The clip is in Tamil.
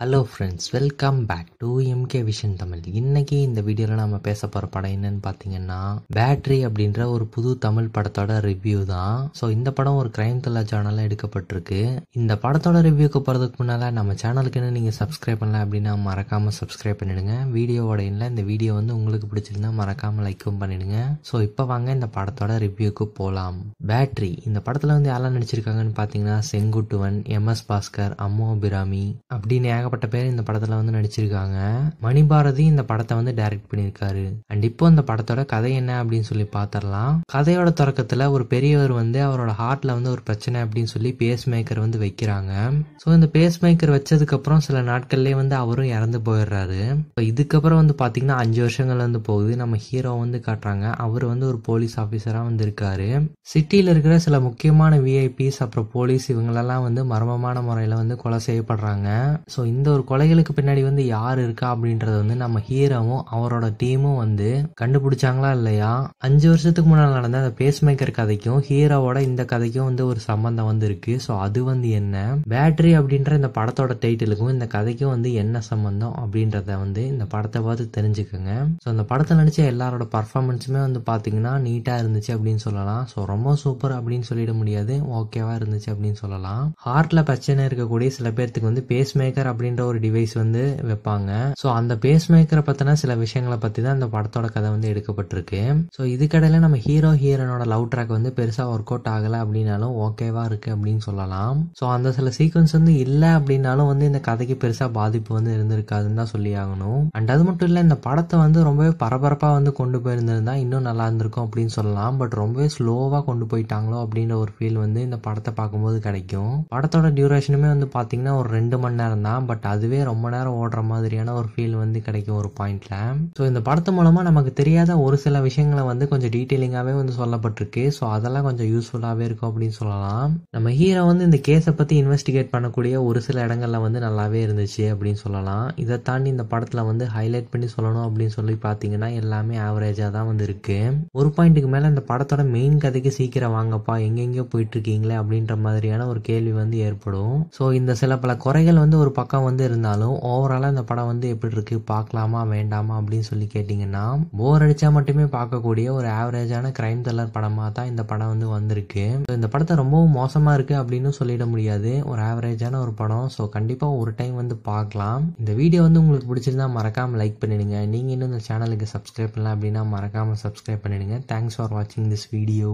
hello friends welcome back to MK vision Tamil இன்னைக்கு இந்த வீடியோவில் நம்ம பேச போகிற படம் என்னன்னு பார்த்தீங்கன்னா பேட்ரி அப்படின்ற ஒரு புது தமிழ் படத்தோட ரிவ்யூ தான் ஸோ இந்த படம் ஒரு கிரைம் த்ரில்லர் சேனலில் எடுக்கப்பட்டிருக்கு இந்த படத்தோட ரிவ்யூக்கு போகிறதுக்கு முன்னால் நம்ம சேனலுக்கு என்ன நீங்கள் சப்ஸ்கிரைப் பண்ணல அப்படின்னா மறக்காமல் சப்ஸ்கிரைப் பண்ணிடுங்க வீடியோவோட இல்லை இந்த வீடியோ வந்து உங்களுக்கு பிடிச்சிருந்தா மறக்காமல் லைக்கும் பண்ணிடுங்க ஸோ இப்போ வாங்க இந்த படத்தோட ரிவ்யூக்கு போகலாம் பேட்ரி இந்த படத்தில் வந்து யாரெல்லாம் நடிச்சிருக்காங்கன்னு பார்த்தீங்கன்னா செங்குட்டுவன் எம்எஸ் பாஸ்கர் அம்மோ அபிராமி அப்படின்னு ஏகப்பட்ட பேர் இந்த படத்துல வந்து நடிச்சிருக்காங்க மணிபாரதி இந்த படத்தை வந்து டைரக்ட் பண்ணியிருக்காரு அண்ட் இப்போ இந்த படத்தோட கதை என்ன அப்படின்னு சொல்லி பாத்திரலாம் கதையோட தொடக்கத்துல ஒரு பெரியவர் வந்து அவரோட ஹார்ட்ல வந்து ஒரு பிரச்சனை அப்படின்னு சொல்லி பேஸ் மேக்கர் வந்து வைக்கிறாங்க ஸோ இந்த பேஸ் மேக்கர் வச்சதுக்கப்புறம் சில நாட்கள்லயே வந்து அவரும் இறந்து போயிடுறாரு இப்போ இதுக்கப்புறம் வந்து பாத்தீங்கன்னா அஞ்சு வருஷங்கள் வந்து போகுது நம்ம ஹீரோ வந்து காட்டுறாங்க அவர் வந்து ஒரு போலீஸ் ஆஃபீஸராக வந்து இருக்காரு சிட்டியில் இருக்கிற சில முக்கியமான விஐபிஸ் அப்புறம் போலீஸ் இவங்களெல்லாம் வந்து மர்மமான முறையில் வந்து கொலை செய்யப்படுறாங்க ஸோ இந்த ஒரு கொலைகளுக்கு பின்னாடி வந்து யார் இருக்கா அப்படின்றத வந்து நம்ம ஹீரோவும் அவரோட டீமும் வந்து கண்டுபிடிச்சாங்களா இல்லையா அஞ்சு வருஷத்துக்கு முன்னால் நடந்த அந்த மேக்கர் கதைக்கும் ஹீரோவோட இந்த கதைக்கும் வந்து ஒரு சம்பந்தம் வந்து இருக்கு ஸோ அது வந்து என்ன பேட்டரி அப்படின்ற இந்த படத்தோட டைட்டிலுக்கும் இந்த கதைக்கும் வந்து என்ன சம்பந்தம் அப்படின்றத வந்து இந்த படத்தை பார்த்து தெரிஞ்சுக்கோங்க ஸோ அந்த படத்தை நடிச்ச எல்லாரோட பர்ஃபார்மன்ஸுமே வந்து பார்த்தீங்கன்னா நீட்டாக இருந்துச்சு அப்படின்னு சொல்லலாம் ஸோ ரொம்ப சூப்பர் அப்படின்னு சொல்லிட முடியாது ஓகேவா இருந்துச்சு அப்படின்னு சொல்லலாம் ஹார்ட்ல பிரச்சனை இருக்கக்கூடிய சில பேர்த்துக்கு வந்து பேஸ் அப்படி அப்படின்ற ஒரு டிவைஸ் வந்து வைப்பாங்க ஸோ அந்த பேஸ் மேக்கரை பற்றின சில விஷயங்களை பற்றி தான் அந்த படத்தோட கதை வந்து எடுக்கப்பட்டிருக்கு ஸோ இதுக்கடையில் நம்ம ஹீரோ ஹீரோனோட லவ் ட்ராக் வந்து பெருசாக ஒர்க் அவுட் ஆகலை அப்படின்னாலும் ஓகேவாக இருக்குது அப்படின்னு சொல்லலாம் ஸோ அந்த சில சீக்வன்ஸ் வந்து இல்லை அப்படின்னாலும் வந்து இந்த கதைக்கு பெருசாக பாதிப்பு வந்து இருந்திருக்காதுன்னு தான் சொல்லி ஆகணும் அண்ட் அது மட்டும் இல்லை இந்த படத்தை வந்து ரொம்பவே பரபரப்பாக வந்து கொண்டு போயிருந்திருந்தா இன்னும் நல்லா இருந்திருக்கும் அப்படின்னு சொல்லலாம் பட் ரொம்பவே ஸ்லோவாக கொண்டு போயிட்டாங்களோ அப்படின்ற ஒரு ஃபீல் வந்து இந்த படத்தை பார்க்கும்போது கிடைக்கும் படத்தோட டியூரேஷனுமே வந்து பார்த்தீங்கன்னா ஒரு ரெண்டு மணி நேரம் தான் பட் அதுவே ரொம்ப நேரம் ஓடுற மாதிரியான ஒரு ஃபீல் வந்து கிடைக்கும் ஒரு பாயிண்ட்ல ஸோ இந்த படத்து மூலமாக நமக்கு தெரியாத ஒரு சில விஷயங்களை வந்து கொஞ்சம் டீட்டெயிலிங்காகவே வந்து சொல்லப்பட்டிருக்கு ஸோ அதெல்லாம் கொஞ்சம் யூஸ்ஃபுல்லாகவே இருக்கும் அப்படின்னு சொல்லலாம் நம்ம ஹீரோ வந்து இந்த கேஸை பற்றி இன்வெஸ்டிகேட் பண்ணக்கூடிய ஒரு சில இடங்களில் வந்து நல்லாவே இருந்துச்சு அப்படின்னு சொல்லலாம் இதை தாண்டி இந்த படத்தில் வந்து ஹைலைட் பண்ணி சொல்லணும் அப்படின்னு சொல்லி பார்த்தீங்கன்னா எல்லாமே ஆவரேஜாக தான் வந்து இருக்குது ஒரு பாயிண்ட்டுக்கு மேலே இந்த படத்தோட மெயின் கதைக்கு சீக்கிரம் வாங்கப்பா எங்கெங்கேயோ போயிட்டு இருக்கீங்களே அப்படின்ற மாதிரியான ஒரு கேள்வி வந்து ஏற்படும் ஸோ இந்த சில பல குறைகள் வந்து ஒரு பக்கம் படம் வந்து இருந்தாலும் ஓவராலாக இந்த படம் வந்து எப்படி இருக்குது பார்க்கலாமா வேண்டாமா அப்படின்னு சொல்லி கேட்டிங்கன்னா போர் அடித்தா மட்டுமே பார்க்கக்கூடிய ஒரு ஆவரேஜான க்ரைம் த்ரில்லர் படமாக தான் இந்த படம் வந்து வந்திருக்கு இந்த படத்தை ரொம்பவும் மோசமாக இருக்குது அப்படின்னு சொல்லிட முடியாது ஒரு ஆவரேஜான ஒரு படம் ஸோ கண்டிப்பாக ஒரு டைம் வந்து பார்க்கலாம் இந்த வீடியோ வந்து உங்களுக்கு பிடிச்சிருந்தா மறக்காமல் லைக் பண்ணிடுங்க நீங்கள் இன்னும் இந்த சேனலுக்கு சப்ஸ்கிரைப் பண்ணலாம் அப்படின்னா மறக்காமல் சப்ஸ்கிரைப் பண்ணிடுங்க தேங்க்ஸ் ஃபார் வாட்சிங் திஸ் வீடியோ